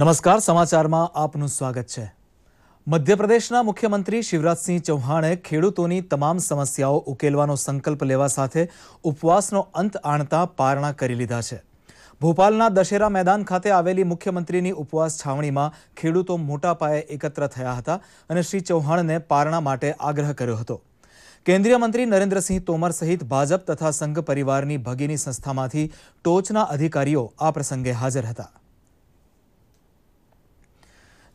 નમસ્કાર સમાચારમાં આપનું સ્વાગત છે મધ્યપ્રદેશના મુખ્યમંત્રી શિવરાજસિંહ ચૌહાણે ખેડૂતોની તમામ સમસ્યાઓ ઉકેલવાનો સંકલ્પ લેવા સાથે ઉપવાસનો અંત આણતા પારણા કરી લીધા છે ભોપાલના દશેરા મેદાન ખાતે આવેલી મુખ્યમંત્રીની ઉપવાસ છાવણીમાં ખેડૂતો મોટા પાયે એકત્ર થયા હતા અને શ્રી ચૌહાણને પારણા માટે આગ્રહ કર્યો હતો કેન્દ્રીય મંત્રી નરેન્દ્રસિંહ તોમર સહિત ભાજપ તથા સંઘ પરિવારની ભગીની સંસ્થામાંથી ટોચના અધિકારીઓ આ પ્રસંગે હાજર હતા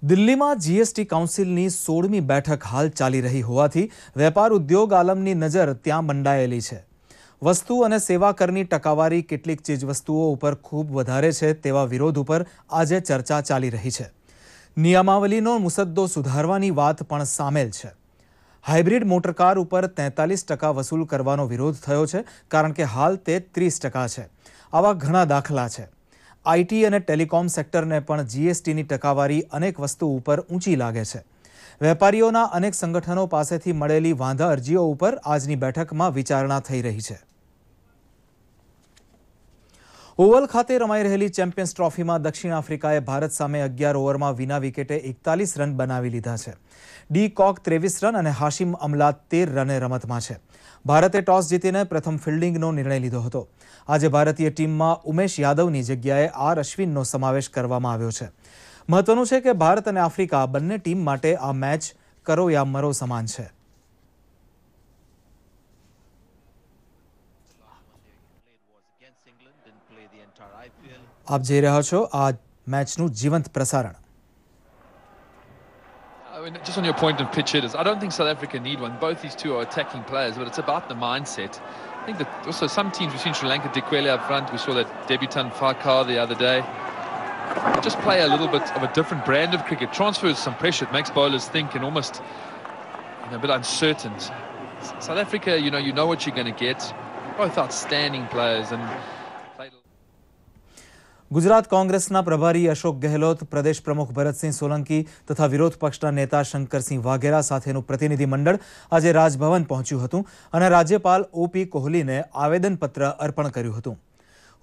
દિલ્હીમાં જીએસટી કાઉન્સિલની સોળમી બેઠક હાલ ચાલી રહી હોવાથી વેપાર ઉદ્યોગ આલમની નજર ત્યાં મંડાયેલી છે વસ્તુ અને સેવા કરની ટકાવારી કેટલીક ચીજવસ્તુઓ ઉપર ખૂબ વધારે છે તેવા વિરોધ ઉપર આજે ચર્ચા ચાલી રહી છે નિયમાવલીનો મુસદ્દો સુધારવાની વાત પણ સામેલ છે હાઇબ્રિડ મોટરકાર ઉપર તેતાલીસ ટકા વસૂલ કરવાનો વિરોધ થયો છે કારણ કે હાલ તે ત્રીસ ટકા છે આવા ઘણા દાખલા છે આઈટી અને ટેલિકોમ સેક્ટરને પણ જીએસટીની ટકાવારી અનેક વસ્તુ ઉપર ઊંચી લાગે છે વેપારીઓના અનેક સંગઠનો પાસેથી મળેલી વાંધા અરજીઓ ઉપર આજની બેઠકમાં વિચારણા થઈ રહી છે ઓવલ ખાતે રમાઈ રહેલી ચેમ્પિયન્સ ટ્રોફીમાં દક્ષિણ આફ્રિકાએ ભારત સામે અગિયાર ઓવરમાં વિના વિકેટે એકતાલીસ રન બનાવી લીધા છે ડી કોક ત્રેવીસ રન અને હાશિમ અમલા તેર રને રમતમાં છે ભારતે ટોસ જીતીને પ્રથમ ફિલ્ડિંગનો નિર્ણય લીધો હતો આજે ભારતીય ટીમમાં ઉમેશ યાદવની જગ્યાએ આર અશ્વિનનો સમાવેશ કરવામાં આવ્યો છે મહત્વનું છે કે ભારત અને આફ્રિકા બંને ટીમ માટે આ મેચ કરો યા મરો સમાન છે આપ જોઈ રહ્યા છો આ મેચનું જીવંત પ્રસારણ I mean, just on your point of pitch hitters, I don't think South Africa need one. Both these two are attacking players, but it's about the mindset. I think that also some teams, we've seen Sri Lanka, Dikwele up front, we saw that debutant Farkar the other day. Just play a little bit of a different brand of cricket. Transfers some pressure, it makes bowlers think and almost you know, a bit uncertain. South Africa, you know, you know what you're going to get. both outstanding players and Gujarat કોંગ્રેસના પ્રભારી અશોક ગહેલોત પ્રદેશ પ્રમુખ ભરતસિંહ સોલંકી તથા વિરોધ પક્ષના નેતા શંકરસિંહ વાઘેરા સાથેનું પ્રતિનિધિમંડળ આજે રાજભવન પહોંચ્યું હતું અને રાજ્યપાલ ઓપી કોહલીને આવેદનપત્ર અર્પણ કર્યું હતું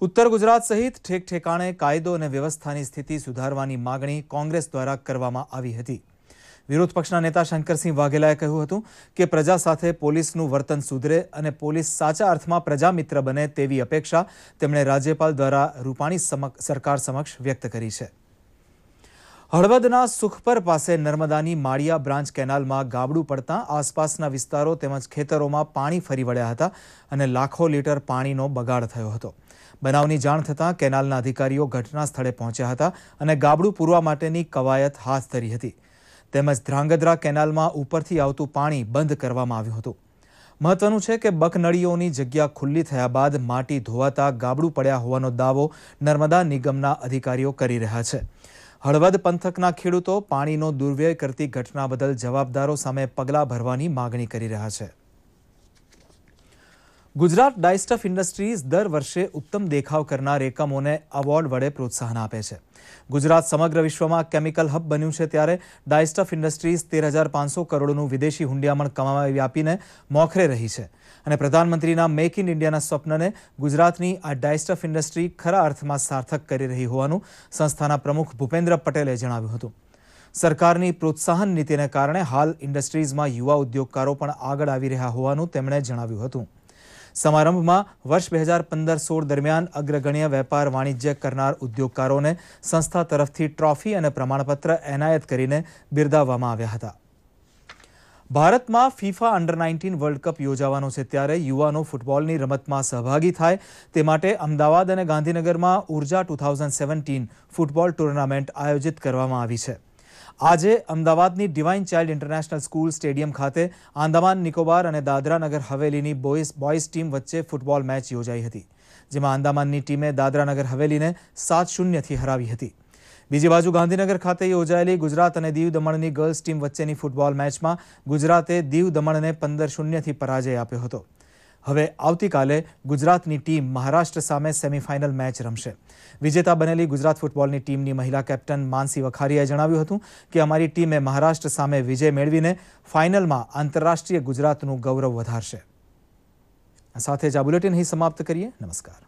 ઉત્તર ગુજરાત સહિત ઠેકઠેકાણે કાયદો અને વ્યવસ્થાની સ્થિતિ સુધારવાની માગણી કોંગ્રેસ દ્વારા કરવામાં આવી હતી વિરોધ પક્ષના નેતા શંકરસિંહ વાઘેલાએ કહ્યું હતું કે પ્રજા સાથે પોલીસનું વર્તન સુધરે અને પોલીસ સાચા અર્થમાં પ્રજા મિત્ર બને તેવી અપેક્ષા તેમણે રાજ્યપાલ દ્વારા રૂપાણી સરકાર સમક્ષ વ્યક્ત કરી છે હળવદના સુખપર પાસે નર્મદાની માળિયા બ્રાન્ચ કેનાલમાં ગાબડું પડતા આસપાસના વિસ્તારો તેમજ ખેતરોમાં પાણી ફરી વળ્યા હતા અને લાખો લીટર પાણીનો બગાડ થયો હતો બનાવની જાણ થતાં કેનાલના અધિકારીઓ ઘટના સ્થળે પહોંચ્યા હતા અને ગાબડું પૂરવા માટેની કવાયત હાથ ધરી હતી તેમજ ધ્રાંગધ્રા કેનાલમાં ઉપરથી આવતું પાણી બંધ કરવામાં આવ્યું હતું મહત્વનું છે કે બકનળીઓની જગ્યા ખુલ્લી થયા બાદ માટી ધોવાતા ગાબડું પડ્યા હોવાનો દાવો નર્મદા નિગમના અધિકારીઓ કરી રહ્યા છે હળવદ પંથકના ખેડૂતો પાણીનો દુર્વ્યય કરતી ઘટના બદલ જવાબદારો સામે પગલાં ભરવાની માગણી કરી રહ્યા છે ગુજરાત ડાયસ્ટફ ઇન્ડસ્ટ્રીઝ દર વર્ષે ઉત્તમ દેખાવ કરનાર એકમોને એવોર્ડ વડે પ્રોત્સાહન આપે છે ગુજરાત સમગ્ર વિશ્વમાં કેમિકલ હબ બન્યું છે ત્યારે ડાયસ્ટફ ઇન્ડસ્ટ્રીઝ તેર હજાર પાંચસો કરોડનું વિદેશી હુંડિયામણ કમાવા વ્યાપીને મોખરે રહી છે અને પ્રધાનમંત્રીના મેક ઇન ઇન્ડિયાના સ્વપ્નને ગુજરાતની આ ડાયસ્ટફ ઇન્ડસ્ટ્રી ખરા અર્થમાં સાર્થક કરી રહી હોવાનું સંસ્થાના પ્રમુખ ભૂપેન્દ્ર પટેલે જણાવ્યું હતું સરકારની પ્રોત્સાહન નીતિને કારણે હાલ ઇન્ડસ્ટ્રીઝમાં યુવા ઉદ્યોગકારો પણ આગળ આવી રહ્યા હોવાનું તેમણે જણાવ્યું હતું સમારંભમાં વર્ષ બે હજાર પંદર સોળ દરમિયાન અગ્રગણ્ય વેપાર વાણિજ્ય કરનાર ઉદ્યોગકારોને સંસ્થા તરફથી ટ્રોફી અને પ્રમાણપત્ર એનાયત કરીને બિરદાવવામાં આવ્યા હતા ભારતમાં FIFA under nineteen World Cup યોજાવાનો છે ત્યારે યુવાનો ફૂટબોલની રમતમાં સહભાગી થાય તે માટે અમદાવાદ અને ગાંધીનગરમાં Urja two thousand seventeen football tournament આયોજિત કરવામાં આવી છે આજે અમદાવાદની Divine Child International School stadium ખાતે આંદામાન નિકોબાર અને દાદરાનગર હવેલીની બોયઝ બોયઝ ટીમ વચ્ચે ફૂટબોલ મેચ યોજાઈ હતી જેમાં આંદામાનની ટીમે દાદરાનગર હવેલીને સાત શૂન્યથી હરાવી હતી બીજી બાજુ ગાંધીનગર ખાતે યોજાયેલી ગુજરાત અને દીવ દમણની ગર્લ્સ ટીમ વચ્ચેની ફૂટબોલ મેચમાં ગુજરાતે દીવ દમણને પંદર શૂન્યથી પરાજય આપ્યો હતો હવે આવતીકાલે ગુજરાતની ટીમ મહારાષ્ટ્ર સામે સેમીફાઇનલ મેચ રમશે વિજેતા બનેલી ગુજરાત ફૂટબોલની ટીમની મહિલા કેપ્ટન માનસી વખારીએ જણાવ્યું હતું કે અમારી ટીમે મહારાષ્ટ્ર સામે વિજય મેળવીને ફાઇનલમાં આંતરરાષ્ટ્રીય ગુજરાતનું ગૌરવ વધારશે સાથે જ આ બુલેટિન અહીં સમાપ્ત કરીએ નમસ્કાર